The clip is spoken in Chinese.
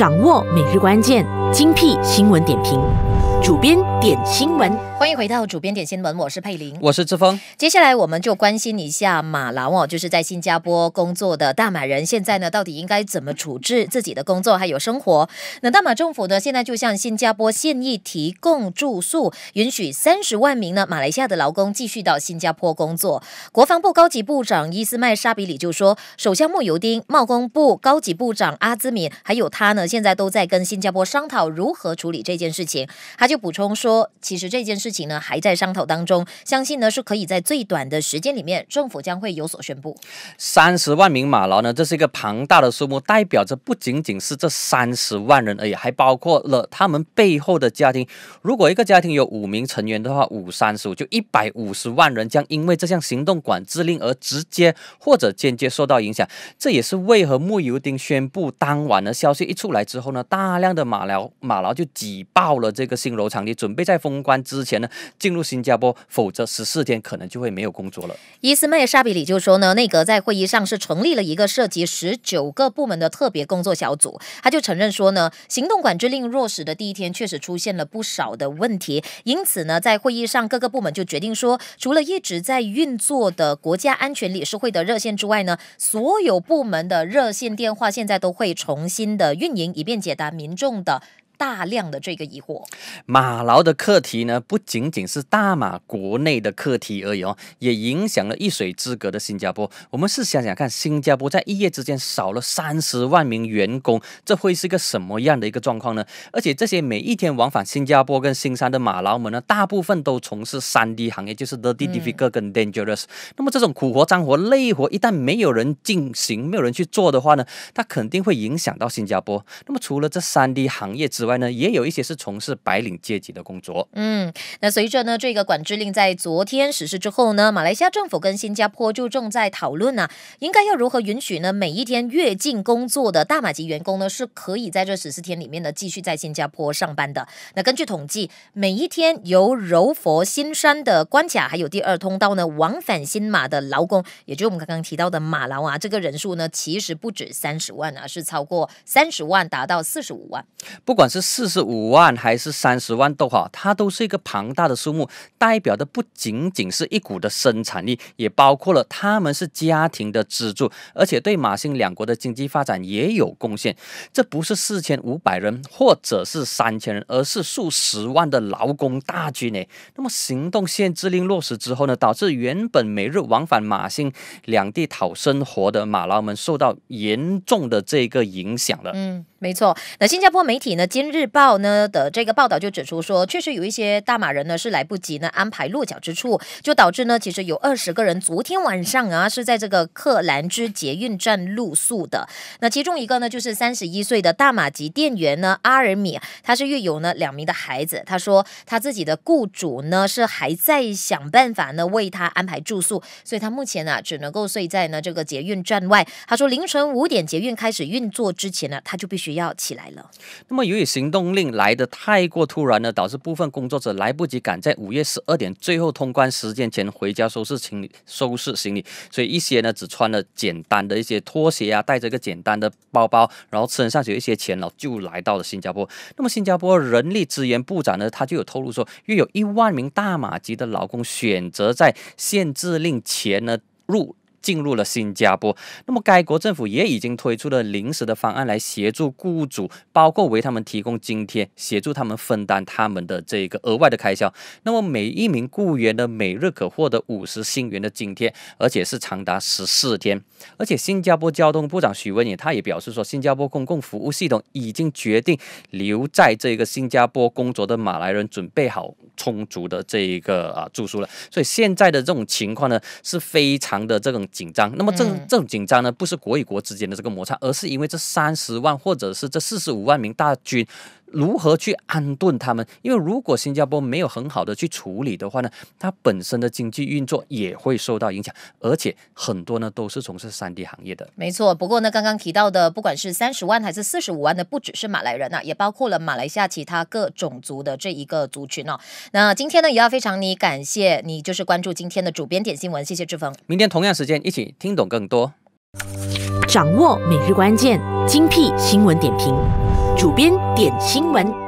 掌握每日关键精辟新闻点评，主编点新闻。欢迎回到主编点新闻，我是佩玲，我是志峰。接下来我们就关心一下马劳哦，就是在新加坡工作的大马人，现在呢到底应该怎么处置自己的工作还有生活？那大马政府呢现在就向新加坡现役提供住宿，允许三十万名呢马来西亚的劳工继续到新加坡工作。国防部高级部长伊斯麦沙比里就说，首相莫尤丁、贸工部高级部长阿兹敏，还有他呢现在都在跟新加坡商讨如何处理这件事情。他就补充说，其实这件事。事情呢还在商讨当中，相信呢是可以在最短的时间里面，政府将会有所宣布。三十万名马劳呢，这是一个庞大的数目，代表着不仅仅是这三十万人而已，还包括了他们背后的家庭。如果一个家庭有五名成员的话，五三十，五就一百五十万人将因为这项行动管制令而直接或者间接受到影响。这也是为何穆尤丁宣布当晚的消息一出来之后呢，大量的马劳马劳就挤爆了这个新楼场地，准备在封关之前。进入新加坡，否则十四天可能就会没有工作了。伊斯麦沙比里就说呢，内阁在会议上是成立了一个涉及十九个部门的特别工作小组。他就承认说呢，行动管制令落实的第一天确实出现了不少的问题，因此呢，在会议上各个部门就决定说，除了一直在运作的国家安全理事会的热线之外呢，所有部门的热线电话现在都会重新的运营，以便解答民众的。大量的这个疑惑，马劳的课题呢，不仅仅是大马国内的课题而已哦，也影响了一水之隔的新加坡。我们试想想看，新加坡在一夜之间少了三十万名员工，这会是一个什么样的一个状况呢？而且这些每一天往返新加坡跟新山的马劳们呢，大部分都从事三 D 行业，就是 the difficult 跟 dangerous。那么这种苦活脏活累活，一旦没有人进行，没有人去做的话呢，它肯定会影响到新加坡。那么除了这三 D 行业之外，外呢，也有一些是从事白领阶级的工作。嗯，那随着呢这个管制令在昨天实施之后呢，马来西亚政府跟新加坡就正在讨论呢，应该要如何允许呢每一天越境工作的大马籍员工呢，是可以在这十四天里面呢继续在新加坡上班的。那根据统计，每一天由柔佛新山的关卡还有第二通道呢往返新马的劳工，也就我们刚刚提到的马劳啊，这个人数呢其实不止三十万啊，是超过三十万，达到四十五万。不管是四十五万还是三十万都好，它都是一个庞大的数目，代表的不仅仅是一股的生产力，也包括了他们是家庭的支柱，而且对马新两国的经济发展也有贡献。这不是四千五百人，或者是三千人，而是数十万的劳工大军呢。那么行动限制令落实之后呢，导致原本每日往返马新两地讨生活的马劳们受到严重的这个影响了。嗯，没错。那新加坡媒体呢，今日报呢的这个报道就指出说，确实有一些大马人呢是来不及呢安排落脚之处，就导致呢其实有二十个人昨天晚上啊是在这个克兰芝捷运站露宿的。那其中一个呢就是三十一岁的大马籍店员呢阿尔米，他是育有呢两名的孩子。他说他自己的雇主呢是还在想办法呢为他安排住宿，所以他目前呢只能够睡在呢这个捷运站外。他说凌晨五点捷运开始运作之前呢他就必须要起来了。那么有也是。行动令来的太过突然呢，导致部分工作者来不及赶在五月十二点最后通关时间前回家收拾行李，收拾行李，所以一些呢只穿了简单的一些拖鞋啊，带着一个简单的包包，然后身上有一些钱，了，就来到了新加坡。那么新加坡人力资源部长呢，他就有透露说，约有一万名大马籍的劳工选择在限制令前呢入。进入了新加坡，那么该国政府也已经推出了临时的方案来协助雇主，包括为他们提供津贴，协助他们分担他们的这个额外的开销。那么每一名雇员呢，每日可获得五十新元的津贴，而且是长达十四天。而且新加坡交通部长许文也，他也表示说，新加坡公共服务系统已经决定，留在这个新加坡工作的马来人准备好充足的这一个啊住宿了。所以现在的这种情况呢，是非常的这种。紧张，那么这这种紧张呢，不是国与国之间的这个摩擦，而是因为这三十万或者是这四十五万名大军。如何去安顿他们？因为如果新加坡没有很好的去处理的话呢，它本身的经济运作也会受到影响，而且很多呢都是从事三 D 行业的。没错，不过呢，刚刚提到的不管是三十万还是四十五万的，不只是马来人呐，也包括了马来西亚其他各种族的这一个族群哦。那今天呢，也要非常你感谢你，就是关注今天的主编点新闻，谢谢志峰。明天同样时间一起听懂更多，掌握每日关键精辟新闻点评。主编点新闻。